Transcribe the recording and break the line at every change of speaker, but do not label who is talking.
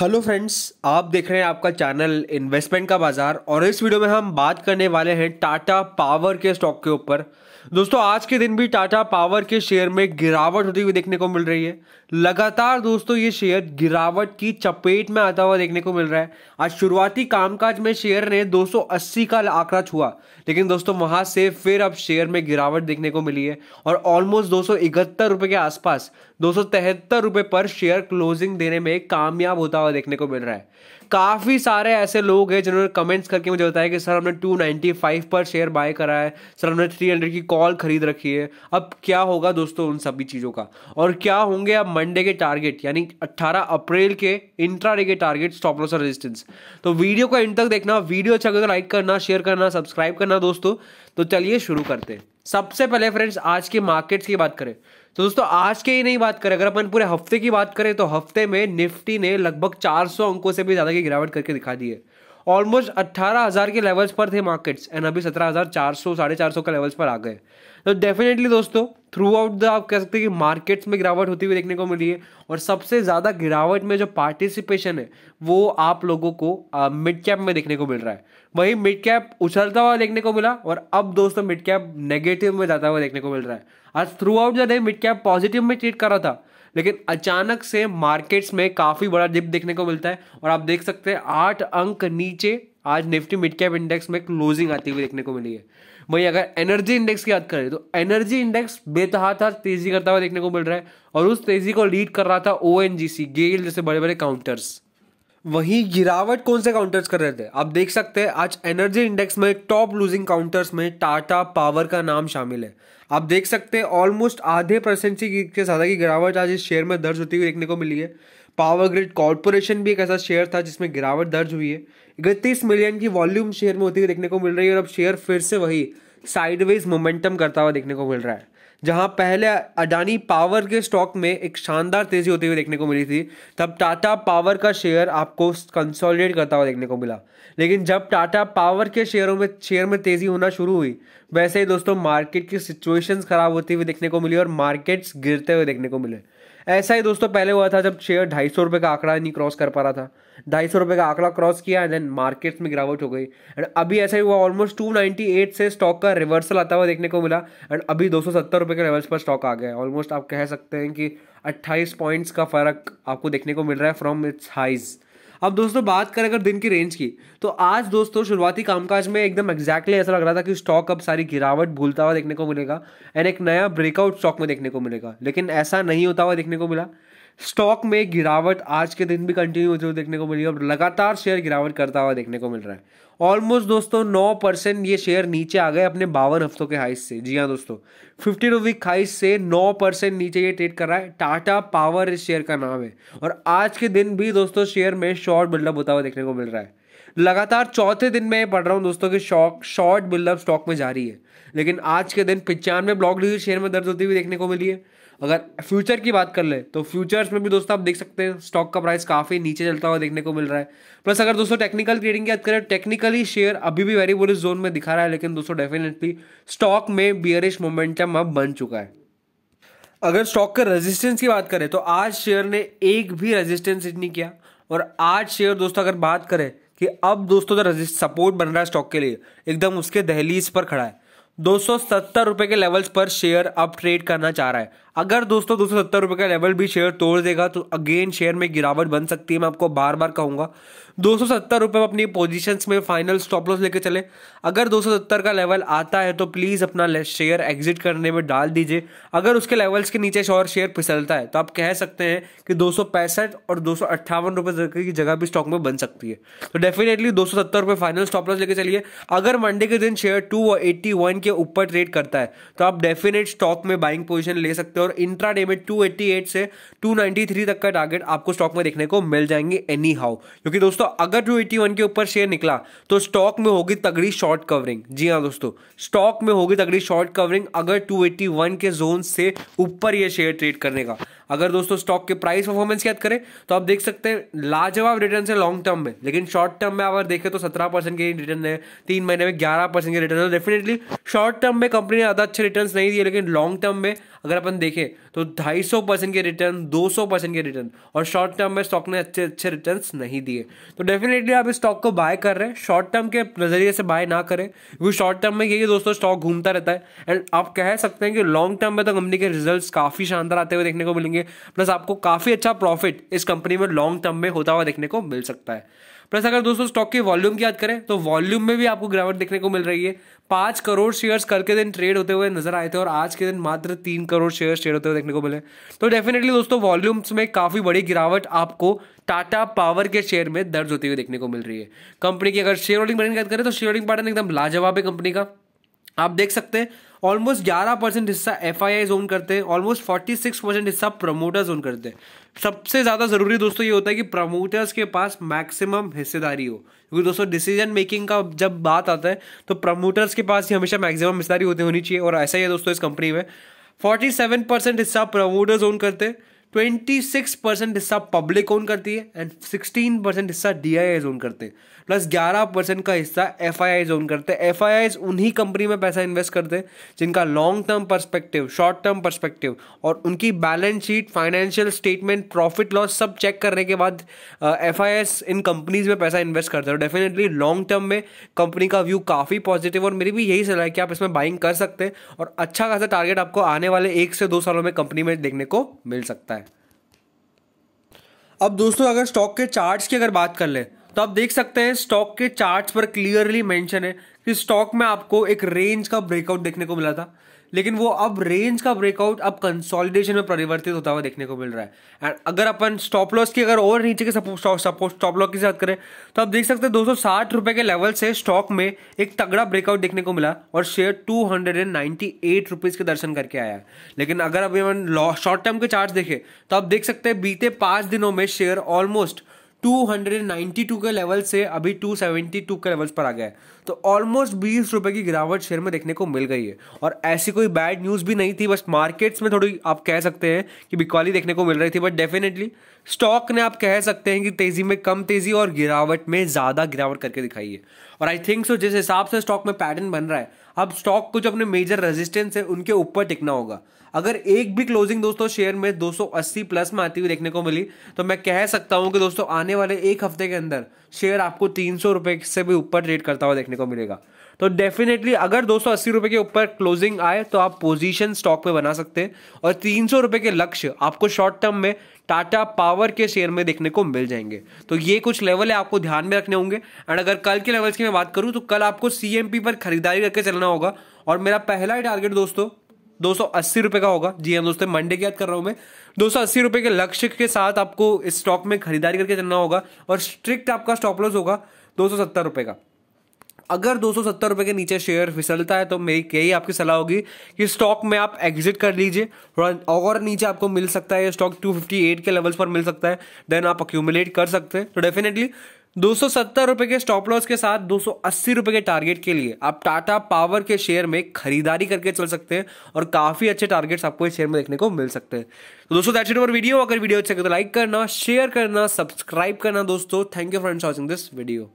hello friends आप देख रहे हैं आपका चैनल इन्वेस्टमेंट का बाजार और इस वीडियो में हम बात करने वाले हैं टाटा पावर के स्टॉक के ऊपर दोस्तों आज के दिन भी टाटा पावर के शेयर में गिरावट होती हुई देखने को मिल रही है लगातार दोस्तों ये शेयर गिरावट की चपेट में आता हुआ देखने को मिल रहा है आज शुरुआती कामकाज में शेयर ने 280 का आंकड़ा छुआ लेकिन दोस्तों वहां से फिर अब शेयर में गिरावट देखने को मिली है और ऑलमोस्ट दो सौ के आसपास दो सौ पर शेयर क्लोजिंग देने में कामयाब होता बढ़ता हुआ देखने को मिल रहा है काफ़ी सारे ऐसे लोग हैं जिन्होंने कमेंट्स करके मुझे बताया कि सर हमने 295 पर शेयर बाय करा है सर हमने 300 की कॉल खरीद रखी है अब क्या होगा दोस्तों उन सभी चीज़ों का और क्या होंगे अब मंडे के टारगेट यानी 18 अप्रैल के इंट्रा के टारगेट स्टॉप लॉस और रेजिस्टेंस तो वीडियो को एंड तक देखना वीडियो अच्छा लगे तो लाइक करना शेयर करना सब्सक्राइब करना दोस्तों तो चलिए शुरू करते हैं सबसे पहले फ्रेंड्स आज के मार्केट्स की बात करें तो दोस्तों आज के ही नहीं बात करें अगर अपन पूरे हफ्ते की बात करें तो हफ्ते में निफ्टी ने लगभग 400 अंकों से भी ज़्यादा की गिरावट करके दिखा दी है ऑलमोस्ट अट्ठारह हज़ार के लेवल्स पर थे मार्केट्स एंड अभी सत्रह हज़ार चार सौ साढ़े चार सौ के लेवल्स पर आ गए तो डेफिनेटली दोस्तों थ्रू आउट द आप कह सकते हैं कि मार्केट्स में गिरावट होती हुई देखने को मिली है और सबसे ज़्यादा गिरावट में जो पार्टिसिपेशन है वो आप लोगों को मिड कैप में देखने को मिल रहा है वही मिड कैप उछलता हुआ देखने को मिला और अब दोस्तों मिड कैप नेगेटिव में जाता हुआ देखने को मिल रहा है आज throughout the day mid cap positive में ट्रीट कर रहा था लेकिन अचानक से मार्केट्स में काफ़ी बड़ा डिप देखने को मिलता है और आप देख सकते हैं आठ अंक नीचे आज निफ्टी मिड कैप इंडेक्स में क्लोजिंग आती हुई देखने को मिली है वहीं अगर एनर्जी इंडेक्स की बात करें तो एनर्जी इंडेक्स बेतहात तेजी करता हुआ देखने को मिल रहा है और उस तेजी को लीड कर रहा था ओ गेल जैसे बड़े बड़े काउंटर्स वहीं गिरावट कौन से काउंटर्स कर रहे थे आप देख सकते हैं आज एनर्जी इंडेक्स में टॉप लूजिंग काउंटर्स में टाटा पावर का नाम शामिल है आप देख सकते हैं ऑलमोस्ट आधे परसेंट से ज्यादा की गिरावट आज इस शेयर में दर्ज होती हुई देखने को मिली है पावर ग्रिड कॉरपोरेशन भी एक ऐसा शेयर था जिसमें गिरावट दर्ज हुई है इकतीस मिलियन की वॉल्यूम शेयर में होती हुई देखने को मिल रही है और अब शेयर फिर से वही साइडवेज मोमेंटम करता हुआ देखने को मिल रहा है जहां पहले अडानी पावर के स्टॉक में एक शानदार तेजी होती हुई देखने को मिली थी तब टाटा पावर का शेयर आपको कंसोलिडेट करता हुआ देखने को मिला लेकिन जब टाटा पावर के शेयरों में शेयर में तेजी होना शुरू हुई वैसे ही दोस्तों मार्केट की सिचुएशंस खराब होती हुई देखने को मिली और मार्केट्स गिरते हुए देखने को मिले ऐसा ही दोस्तों पहले हुआ था जब शेयर ढाई सौ रुपये का आंकड़ा नहीं क्रॉस कर पा रहा था ढाई सौ रुपये का आंकड़ा क्रॉस किया एंड देन मार्केट्स में गिरावट हो गई एंड अभी ऐसा ही हुआ ऑलमोस्ट टू नाइन्टी एट से स्टॉक का रिवर्सल आता हुआ देखने को मिला एंड अभी दो सौ सत्तर रुपये के लेवल्स पर स्टॉक आ गया ऑलमोस्ट आप कह सकते हैं कि अट्ठाईस पॉइंट्स का फ़र्क आपको देखने को मिल रहा है फ्रॉम इट्स हाइज़ अब दोस्तों बात करें अगर दिन की रेंज की तो आज दोस्तों शुरुआती कामकाज में एकदम एग्जैक्टली ऐसा लग रहा था कि स्टॉक अब सारी गिरावट भूलता हुआ देखने को मिलेगा एंड एक नया ब्रेकआउट स्टॉक में देखने को मिलेगा लेकिन ऐसा नहीं होता हुआ देखने को मिला स्टॉक में गिरावट आज के दिन भी कंटिन्यू होते हुए देखने को मिली और लगातार शेयर गिरावट करता हुआ देखने को मिल रहा है ऑलमोस्ट दोस्तों नौ परसेंट ये शेयर नीचे आ गए अपने बावन हफ्तों के हाइस से जी हाँ दोस्तों फिफ्टी रुपी हाइस से नौ परसेंट नीचे ये ट्रेड कर रहा है टाटा पावर इस शेयर का नाम है और आज के दिन भी दोस्तों शेयर में शॉर्ट शॉर्ट बिल्डअप होता हुआ देखने को मिल रहा है लगातार चौथे दिन में पढ़ रहा हूँ दोस्तों की शॉक शॉर्ट बिल्डअप स्टॉक में जारी है लेकिन आज के दिन पिचानवे ब्लॉक डिजिट शेयर में दर्ज होती हुई देखने को मिली है अगर फ्यूचर की बात कर ले तो फ्यूचर्स में भी दोस्तों आप देख सकते हैं स्टॉक का प्राइस काफ़ी नीचे चलता हुआ देखने को मिल रहा है प्लस अगर दोस्तों टेक्निकल ट्रेडिंग की बात करें टेक्निकली शेयर अभी भी वेरी बुलिस जोन में दिखा रहा है लेकिन दोस्तों डेफिनेटली स्टॉक में बियरिश मोमेंटम अब बन चुका है अगर स्टॉक के रेजिस्टेंस की बात करें तो आज शेयर ने एक भी रेजिस्टेंस हिट नहीं किया और आज शेयर दोस्तों अगर बात करें कि अब दोस्तों जो तो सपोर्ट बन रहा है स्टॉक के लिए एकदम उसके दहलीज पर खड़ा है दो सौ के लेवल्स पर शेयर अब ट्रेड करना चाह रहा है अगर दोस्तों दो सौ सत्तर का लेवल भी शेयर तोड़ देगा तो अगेन शेयर में गिरावट बन सकती है मैं आपको बार बार कहूंगा दो सौ सत्तर रुपये में अपनी पोजिशन में फाइनल स्टॉप लॉस लेके चले अगर दो सौ सत्तर का लेवल आता है तो प्लीज़ अपना शेयर एग्जिट करने में डाल दीजिए अगर उसके लेवल्स के नीचे और शेयर फिसलता है तो आप कह सकते हैं कि दो सौ और दो सौ अट्ठावन की जगह भी स्टॉक में बन सकती है तो डेफिनेटली दो सौ सत्तर रुपये फाइनल स्टॉप लॉस लेके चलिए अगर मंडे के दिन शेयर टू एट्टी वन के ऊपर ट्रेड करता है तो आप डेफिनेट स्टॉक में बाइंग पोजिशन ले सकते हो और इंट्राडे में 288 से 293 तक का टारगेट आपको स्टॉक में देखने को मिल जाएंगे एनी हाउ क्योंकि दोस्तों अगर 281 के ऊपर शेयर निकला तो स्टॉक में होगी तगड़ी शॉर्ट कवरिंग जी हाँ दोस्तों स्टॉक में होगी तगड़ी शॉर्ट कवरिंग अगर 281 के जोन से ऊपर ये शेयर ट्रेड करने का अगर दोस्तों स्टॉक के प्राइस परफॉर्मेंस की याद करें तो आप देख सकते हैं लाजवाब रिटर्न है लॉन्ग टर्म में लेकिन शॉर्ट टर्म में अगर देखें तो सत्रह परसेंट के रिटर्न है तीन महीने में ग्यारह परसेंट के रिटर्न है डेफिनेटली शॉर्ट टर्म में कंपनी ने ज़्यादा अच्छे रिटर्न नहीं दिए लेकिन लॉन्ग टर्म में अगर अपन देखें तो ढाई सौ परसेंट के रिटर्न दो सौ परसेंट के रिटर्न और शॉर्ट टर्म में स्टॉक ने अच्छे अच्छे रिटर्न नहीं दिए तो डेफिनेटली आप इस स्टॉक को बाय कर रहे हैं शॉर्ट टर्म के नज़रिए से बाय ना करें क्योंकि शॉर्ट टर्म में यही दोस्तों स्टॉक घूमता रहता है एंड आप कह सकते हैं कि लॉन्ग टर्म में तो कंपनी के रिजल्ट काफ़ी शानदार आते हुए देखने को मिलेंगे करेंगे प्लस आपको काफ़ी अच्छा प्रॉफिट इस कंपनी में लॉन्ग टर्म में होता हुआ देखने को मिल सकता है प्लस अगर दोस्तों स्टॉक के वॉल्यूम की याद करें तो वॉल्यूम में भी आपको गिरावट देखने को मिल रही है पांच करोड़ शेयर्स कल के दिन ट्रेड होते हुए नजर आए थे और आज के दिन मात्र तीन करोड़ शेयर्स ट्रेड होते हुए देखने को मिले तो डेफिनेटली दोस्तों वॉल्यूम्स में काफ़ी बड़ी गिरावट आपको टाटा पावर के शेयर में दर्ज होती हुई देखने को मिल रही है कंपनी की अगर शेयर होल्डिंग पैटर्न की बात करें तो शेयर होल्डिंग पार्टन एकदम लाजवाब है कंपनी का आप देख सकते हैं ऑलमोस्ट 11 परसेंट हिस्सा एफ आई ओन करते हैं ऑलमोस्ट 46 परसेंट हिस्सा प्रमोटर्स ओन करते हैं सबसे ज़्यादा ज़रूरी दोस्तों ये होता है कि प्रमोटर्स के पास मैक्सिमम हिस्सेदारी हो क्योंकि दोस्तों डिसीजन मेकिंग का जब बात आता है तो प्रमोटर्स के पास ही हमेशा मैक्सिमम हिस्सेदारी होती होनी चाहिए और ऐसा ही है दोस्तों इस कंपनी में 47 परसेंट हिस्सा प्रमोटर्स ओन करते हैं ट्वेंटी सिक्स परसेंट हिस्सा पब्लिक ओन करती है एंड सिक्सटीन परसेंट हिस्सा डी आई ओन करते हैं प्लस ग्यारह परसेंट का हिस्सा एफ आई ओन करते हैं एफ आई उन्हीं कंपनी में पैसा इन्वेस्ट करते हैं जिनका long term perspective short term perspective और उनकी balance sheet financial statement profit loss सब चेक करने के बाद एफ uh, आई इन कंपनीज में पैसा इन्वेस्ट करते हैं और डेफिनेटली लॉन्ग टर्म में कंपनी का व्यू काफ़ी पॉजिटिव और मेरी भी यही सलाह है कि आप इसमें बाइंग कर सकते हैं और अच्छा खासा टारगेट आपको आने वाले एक से दो सालों में कंपनी में देखने को मिल सकता है अब दोस्तों अगर स्टॉक के चार्ट्स की अगर बात कर ले तो आप देख सकते हैं स्टॉक के चार्ट्स पर क्लियरली मेंशन है कि स्टॉक में आपको एक रेंज का ब्रेकआउट देखने को मिला था लेकिन वो अब रेंज का ब्रेकआउट अब कंसोलिडेशन में परिवर्तित होता हुआ देखने को मिल रहा है एंड अगर अपन स्टॉप लॉस की अगर और नीचे के सपोर्ट स्टॉप लॉस की बात करें तो आप देख सकते हैं दो रुपए के लेवल से स्टॉक में एक तगड़ा ब्रेकआउट देखने को मिला और शेयर टू रुपीज के दर्शन करके आया लेकिन अगर अभी अपन शॉर्ट टर्म के चार्ज देखें तो आप देख सकते हैं बीते पाँच दिनों में शेयर ऑलमोस्ट 292 के लेवल से अभी 272 के लेवल्स पर आ गया है तो ऑलमोस्ट बीस रुपए की गिरावट शेयर में देखने को मिल गई है और ऐसी कोई बैड न्यूज़ भी नहीं थी बस मार्केट्स में थोड़ी आप कह सकते हैं कि बिकवाली देखने को मिल रही थी बट डेफिनेटली स्टॉक ने आप कह सकते हैं कि तेज़ी में कम तेज़ी और गिरावट में ज़्यादा गिरावट करके दिखाई है और आई थिंक सो जिस हिसाब से स्टॉक में पैटर्न बन रहा है अब स्टॉक को जो अपने मेजर रेजिस्टेंस है उनके ऊपर टिकना होगा अगर एक भी क्लोजिंग दोस्तों शेयर में 280 प्लस में आती हुई देखने को मिली तो मैं कह सकता हूं कि दोस्तों आने वाले एक हफ्ते के अंदर शेयर आपको तीन सौ से भी ऊपर ट्रेड करता हुआ देखने को मिलेगा तो डेफिनेटली अगर दो सौ के ऊपर क्लोजिंग आए तो आप पोजीशन स्टॉक में बना सकते हैं और तीन सौ के लक्ष्य आपको शॉर्ट टर्म में टाटा पावर के शेयर में देखने को मिल जाएंगे तो ये कुछ लेवल है आपको ध्यान में रखने होंगे एंड अगर कल के लेवल्स की मैं बात करूं तो कल आपको सी पर खरीदारी करके चलना होगा और मेरा पहला टारगेट दोस्तों दो सौ अस्सी का होगा जी हाँ दोस्तों मंडे की याद कर रहा हूँ मैं दो सौ अस्सी के लक्ष्य के साथ आपको इस स्टॉक में खरीदारी करके चलना होगा और स्ट्रिक्ट आपका स्टॉप लॉस होगा दो सौ सत्तर का अगर दो सौ के नीचे शेयर फिसलता है तो मेरी यही आपकी सलाह होगी कि स्टॉक में आप एग्जिट कर लीजिए और नीचे आपको मिल सकता है स्टॉक 258 के लेवल्स पर मिल सकता है देन आप अक्यूमुलेट कर सकते हैं तो डेफिनेटली दो सौ रुपए के स्टॉप लॉस के साथ दो सौ रुपए के टारगेट के लिए आप टाटा पावर के शेयर में खरीदारी करके चल सकते हैं और काफी अच्छे टारगेट्स आपको इस शेयर में देखने को मिल सकते हैं तो दोस्तों दैट्स इट फॉर वीडियो अगर वीडियो अच्छा लगे तो लाइक करना शेयर करना सब्सक्राइब करना दोस्तों thank you for watching this video